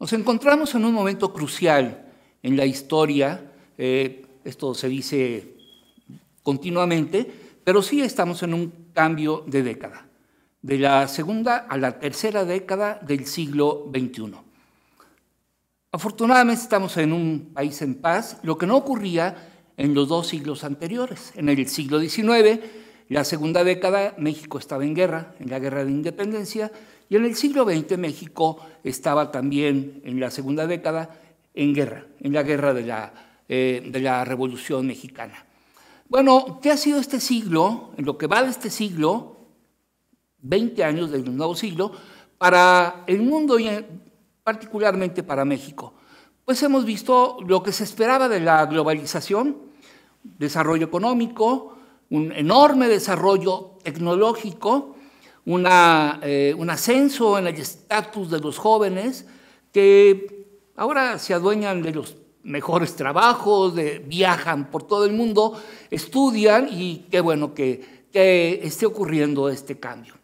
Nos encontramos en un momento crucial en la historia, eh, esto se dice continuamente, pero sí estamos en un cambio de década, de la segunda a la tercera década del siglo XXI. Afortunadamente estamos en un país en paz, lo que no ocurría en los dos siglos anteriores. En el siglo XIX, la segunda década, México estaba en guerra, en la guerra de independencia, y en el siglo XX México estaba también en la segunda década en guerra, en la guerra de la, eh, de la Revolución Mexicana. Bueno, ¿qué ha sido este siglo, en lo que va de este siglo, 20 años del nuevo siglo, para el mundo y particularmente para México? Pues hemos visto lo que se esperaba de la globalización, desarrollo económico, un enorme desarrollo tecnológico, eh, un ascenso en el estatus de los jóvenes que ahora se adueñan de los mejores trabajos, viajan por todo el mundo, estudian y qué bueno que, que esté ocurriendo este cambio.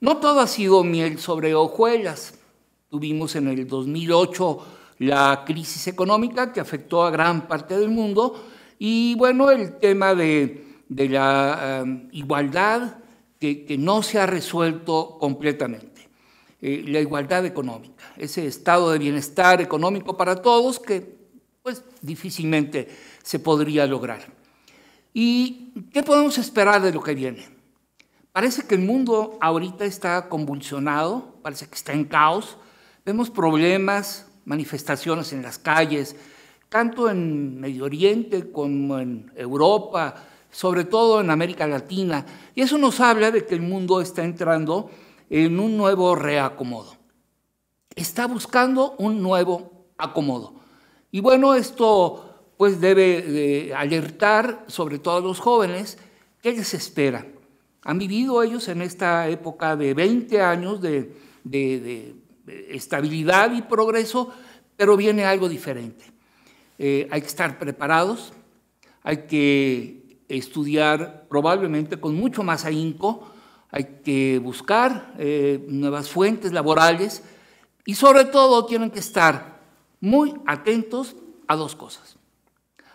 No todo ha sido miel sobre hojuelas. Tuvimos en el 2008 la crisis económica que afectó a gran parte del mundo y bueno, el tema de, la igualdad que, no se ha resuelto completamente. Eh, la igualdad económica, ese estado de bienestar económico para todos que pues difícilmente se podría lograr. ¿Y qué podemos esperar de lo que viene? Parece que el mundo ahorita está convulsionado, parece que está en caos, vemos problemas, manifestaciones en las calles, tanto en Medio Oriente como en Europa, sobre todo en América Latina. Y eso nos habla de que el mundo está entrando en un nuevo reacomodo. Está buscando un nuevo acomodo. Y bueno, esto pues debe alertar sobre todo a los jóvenes que les espera. Han vivido ellos en esta época de 20 años de estabilidad y progreso, pero viene algo diferente. Eh, hay que estar preparados, hay que estudiar probablemente con mucho más ahínco, hay que buscar eh, nuevas fuentes laborales y sobre todo tienen que estar muy atentos a dos cosas.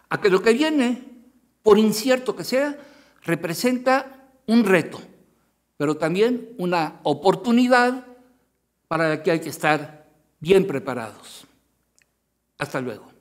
A que lo que viene, por incierto que sea, representa un reto, pero también una oportunidad para la que hay que estar bien preparados. Hasta luego.